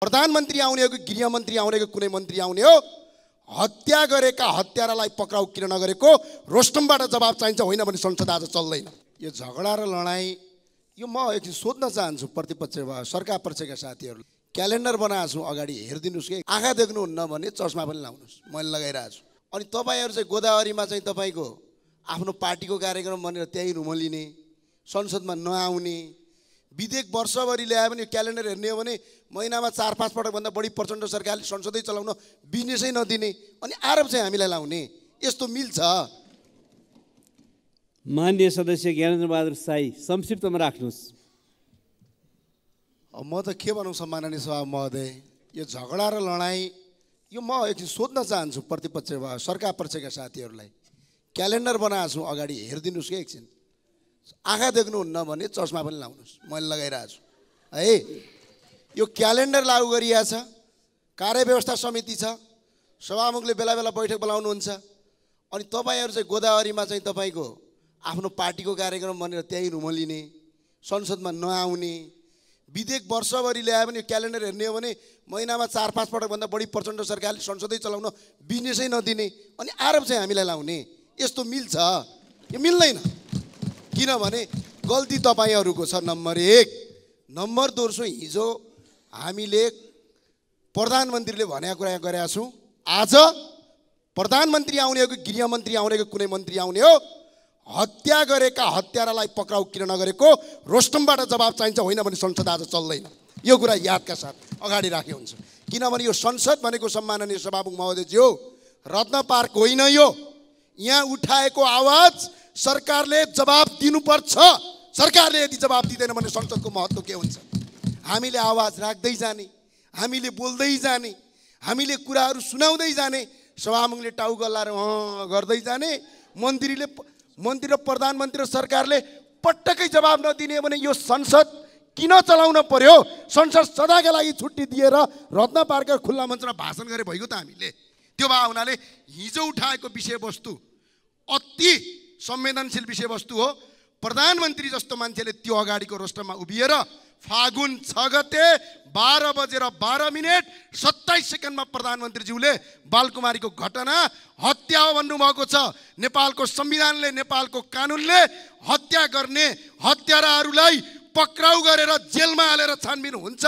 प्रधानमन्त्री आउने हो कि गृहमन्त्री आउने हो कुनै मन्त्री आउने हो हत्या गरेका हत्यारालाई पक्राउ किन नगरेको रोस्टमबाट जवाब चाहिन्छ होइन भने संसद आज चल्दैन यो झगडा र लडाइँ यो म एकछिन सोध्न चाहन्छु प्रतिपक्ष सरकार पक्षका साथीहरू क्यालेन्डर बनाएको छु अगाडि हेरिदिनुहोस् कि आँखा देख्नुहुन्न भने चस्मा पनि लाउनुहोस् मैले लगाइरहेको छु अनि तपाईँहरू चाहिँ गोदावरीमा चाहिँ तपाईँको आफ्नो पार्टीको कार्यक्रम भनेर त्यहीँ रुमलिने संसदमा नआउने विधेयक वर्षभरि ल्यायो भने यो क्यालेन्डर हेर्ने हो भने महिनामा चार पाँच पटकभन्दा बढी प्रचण्ड सरकारले संसदै चलाउन बिजनेसै नदिने अनि आरोप चाहिँ हामीलाई लाउने यस्तो मिल्छ मान्य सदस्य बहादुर साई संक्षिप्तमा राख्नुहोस् म त के भनौँ सम्माननीय सभा महोदय यो झगडा र लडाइँ यो म एकछिन सोध्न चाहन्छु प्रतिपक्ष सरकार पक्षका साथीहरूलाई क्यालेन्डर बनाएको छु अगाडि हेरिदिनुहोस् कि एकछिन आँखा देख्नुहुन्न भने चस्मा पनि लाउनुहोस् मैले लगाइरहेको छु है यो क्यालेन्डर लागु गरिएको छ कार्य व्यवस्था समिति छ सभामुखले बेला बेला बैठक बोलाउनुहुन्छ अनि तपाईँहरू चाहिँ गोदावरीमा चाहिँ तपाईँको आफ्नो पार्टीको कार्यक्रम भनेर त्यहीँ रुमलिने संसदमा नआउने विधेयक वर्षभरि ल्यायो भने यो क्यालेन्डर हेर्ने हो भने महिनामा चार पाँच पटकभन्दा बढी प्रचण्ड सरकारले संसदै चलाउन बिजनेसै नदिने अनि आरोप चाहिँ हामीलाई लाउने यस्तो मिल्छ यो मिल्दैन किनभने गल्ती तपाईँहरूको छ नम्बर एक नम्बर दोस्रो हिजो हामीले प्रधानमन्त्रीले भनेको कुरा गरेका छौँ आज प्रधानमन्त्री आउने हो कि गृहमन्त्री आउने हो कि कुनै मन्त्री आउने हो हत्या गरेका हत्यारालाई पक्राउ किन नगरेको रोस्टमबाट जवाब चाहिन्छ होइन भने संसद आज चल्दैन यो कुरा यादका साथ अगाडि राखे हुन्छ किनभने यो संसद भनेको सम्माननीय सभामुख महोदयज्यू रत्न पार्क होइन यो यहाँ उठाएको आवाज सरकारले जवाब दिनुपर्छ सरकारले यदि जवाब दिँदैन भने संसदको महत्त्व के हुन्छ हामीले आवाज राख्दै जाने हामीले बोल्दै जाने हामीले कुराहरू सुनाउँदै जाने सभामुखले टाउ गल्लाएर गर्दै जाने मन्त्रीले मन्त्री र प्रधानमन्त्री र सरकारले पटक्कै जवाब नदिने भने यो संसद किन चलाउन पर्यो संसद सदाका लागि छुट्टी दिएर रत्न पार्कर खुल्ला मञ्चमा भाषण गरे भइगयो त हामीले त्यो भए हुनाले हिजो उठाएको विषयवस्तु अति संवेदनशील विषयवस्तु हो प्रधानमन्त्री जस्तो मान्छेले त्यो अगाडिको रोस्टरमा उभिएर फागुन छ गते बाह्र बजेर बाह्र मिनट सत्ताइस सेकेन्डमा प्रधानमन्त्रीज्यूले बालकुमारीको घटना हत्या हो भन्नुभएको छ नेपालको संविधानले नेपालको कानुनले हत्या गर्ने हत्याराहरूलाई पक्राउ गरेर जेलमा हालेर छानबिन हुन्छ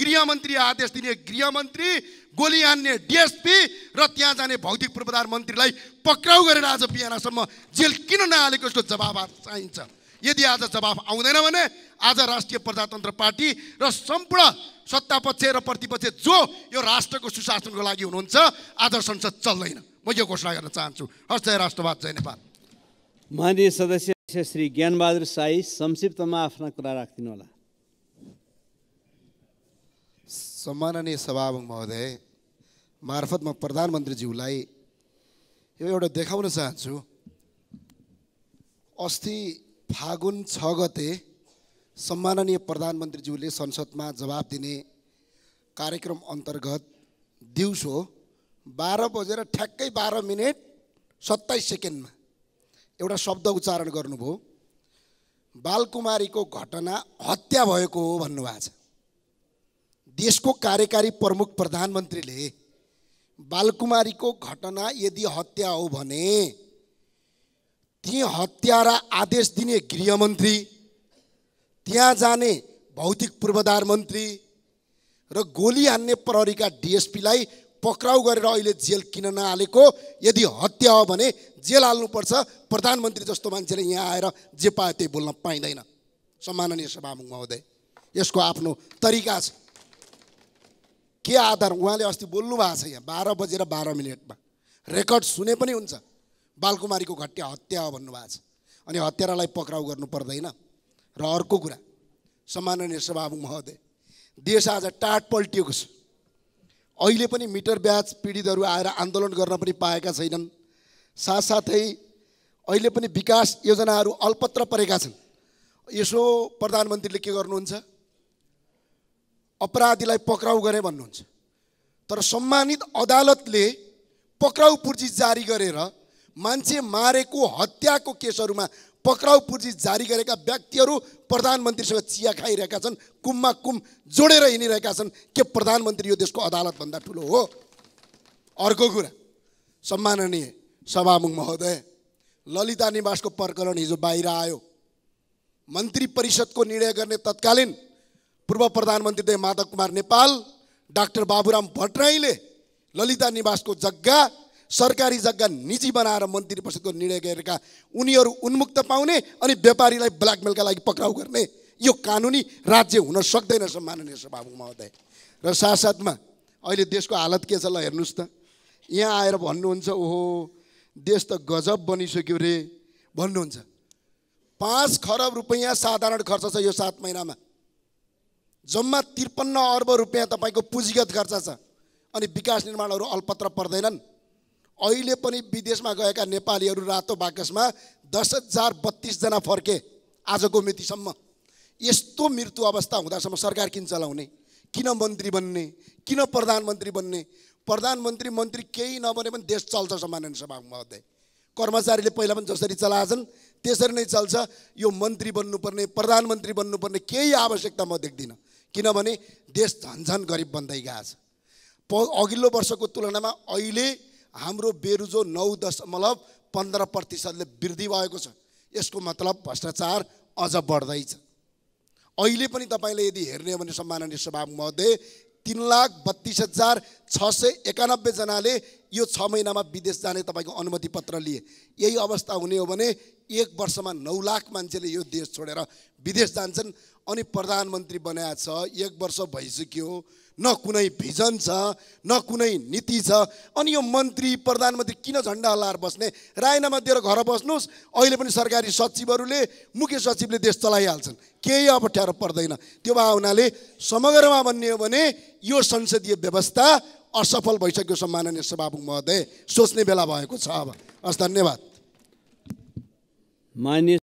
गृहमन्त्री आदेश दिने गृहमन्त्री गोली हान्ने डिएसपी र त्यहाँ जाने भौतिक पूर्वाधार मन्त्रीलाई पक्राउ गरेर आज बिहानसम्म जेल किन नहालेको यसको जवाब चाहिन्छ यदि आज जवाब आउँदैन भने आज राष्ट्रिय प्रजातन्त्र पार्टी र सम्पूर्ण सत्तापक्ष र प्रतिपक्ष जो यो राष्ट्रको सुशासनको लागि हुनुहुन्छ आज संसद चल्दैन म यो घोषणा गर्न चाहन्छु हस् जय राष्ट्रवाद जय नेपाल माननीय सदस्य श्री ज्ञानबहादुर साई संक्षिप्तमा आफ्ना कुरा राखिदिनु होला सम्माननीय सभामुख महोदय मार्फत म प्रधानमन्त्रीज्यूलाई यो एउटा देखाउन चाहन्छु अस्ति फागुन छ गते सम्माननीय प्रधानमन्त्रीज्यूले संसदमा जवाब दिने कार्यक्रम अन्तर्गत दिउँसो बाह्र बजेर ठ्याक्कै बाह्र मिनट सत्ताइस सेकेन्डमा एउटा शब्द उच्चारण गर्नुभयो बालकुमारीको घटना हत्या भएको हो भन्नुभएको छ देशको कार्यकारी प्रमुख प्रधानमन्त्रीले बालकुमारीको घटना यदि हत्या हो भने ती हत्या र आदेश दिने गृहमन्त्री त्यहाँ जाने भौतिक पूर्वाधार मन्त्री र गोली हान्ने प्रहरीका डिएसपीलाई पक्राउ गरेर अहिले जेल किन नहालेको यदि हत्या हो भने जेल हाल्नुपर्छ प्रधानमन्त्री जस्तो मान्छेले यहाँ आएर जे पायो त्यही बोल्न पाइँदैन सम्माननीय सभामुख महोदय यसको आफ्नो तरिका छ के आधार उहाँले अस्ति बोल्नु भएको छ यहाँ बाह्र बजेर बाह्र मिनटमा रेकर्ड सुने पनि हुन्छ बालकुमारीको घटिया हत्या हो भन्नुभएको छ अनि हत्यारालाई पक्राउ गर्नु पर्दैन र अर्को कुरा सम्माननीय सभामुख महोदय देश आज टाट पल्टिएको छ अहिले पनि मिटर ब्याज पीडितहरू आएर आन्दोलन गर्न पनि पाएका छैनन् साथसाथै अहिले पनि विकास योजनाहरू अल्पत्र परेका छन् यसो प्रधानमन्त्रीले के गर्नुहुन्छ अपराधीलाई पक्राउ गरे भन्नुहुन्छ तर सम्मानित अदालतले पक्राउ पुर्जी जारी गरेर मान्छे मारेको हत्याको केसहरूमा पक्राउ पुर्जी जारी गरेका व्यक्तिहरू प्रधानमन्त्रीसँग चिया खाइरहेका छन् कुममा कुम जोडेर हिँडिरहेका छन् के प्रधानमन्त्री यो देशको अदालतभन्दा ठुलो हो अर्को कुरा सम्माननीय सभामुख महोदय ललिता निवासको प्रकरण हिजो बाहिर आयो मन्त्री परिषदको निर्णय गर्ने तत्कालीन पूर्व प्रधानमन्त्री दे माधव कुमार नेपाल डाक्टर बाबुराम भट्टराईले ललिता निवासको जग्गा सरकारी जग्गा निजी बनाएर मन्त्री परिषदको निर्णय गरेका उनीहरू उन्मुक्त पाउने अनि व्यापारीलाई ब्ल्याकमेलका लागि पक्राउ गर्ने यो कानुनी राज्य हुन सक्दैन सम्माननीय सभामुख महोदय र साथसाथमा अहिले देशको हालत के छ ल हेर्नुहोस् त यहाँ आएर भन्नुहुन्छ ओहो देश त गजब बनिसक्यो रे भन्नुहुन्छ पाँच खरब रुपियाँ साधारण खर्च छ यो सात महिनामा जम्मा त्रिपन्न अर्ब रुपियाँ तपाईँको पुँजीगत खर्च छ अनि विकास निर्माणहरू अल्पत्र पर्दैनन् अहिले पनि विदेशमा गएका नेपालीहरू रातो बाकसमा दस हजार बत्तिसजना फर्के आजको मितिसम्म यस्तो मृत्यु अवस्था हुँदासम्म सरकार किन चलाउने किन मन्त्री बन्ने किन प्रधानमन्त्री बन्ने प्रधानमन्त्री मन्त्री केही नबने पनि देश चल्छ सामान्य सभा महोदय कर्मचारीले पहिला पनि जसरी चलाएछन् त्यसरी नै चल्छ यो मन्त्री बन्नुपर्ने प्रधानमन्त्री बन्नुपर्ने केही आवश्यकता म देख्दिनँ किनभने देश झन्झन गरिब बन्दै गएको छ प अघिल्लो वर्षको तुलनामा अहिले हाम्रो बेरुजो नौ दशमलव पन्ध्र प्रतिशतले वृद्धि भएको छ यसको मतलब भ्रष्टाचार अझ बढ्दैछ अहिले पनि तपाईँले यदि हेर्ने हो भने सम्माननीय सभा महोदय तिन लाख बत्तिस हजार छ सय एकानब्बेजनाले यो छ महिनामा विदेश जाने तपाईँको अनुमति पत्र लिए यही अवस्था हुने हो भने एक वर्षमा नौ लाख मान्छेले यो देश छोडेर विदेश जान्छन् अनि प्रधानमन्त्री बनाएको छ एक वर्ष भइसक्यो न कुनै भिजन छ न कुनै नीति छ अनि यो मन्त्री प्रधानमन्त्री किन झन्डा हल्लाएर बस्ने रायनामा दिएर घर बस्नुहोस् अहिले पनि सरकारी सचिवहरूले मुख्य सचिवले देश चलाइहाल्छन् केही अप्ठ्यारो पर्दैन त्यो भए हुनाले समग्रमा भन्ने हो भने यो संसदीय व्यवस्था असफल भइसक्यो सम्माननीय सभामुख महोदय सोच्ने बेला भएको छ अब हस् धन्यवाद minus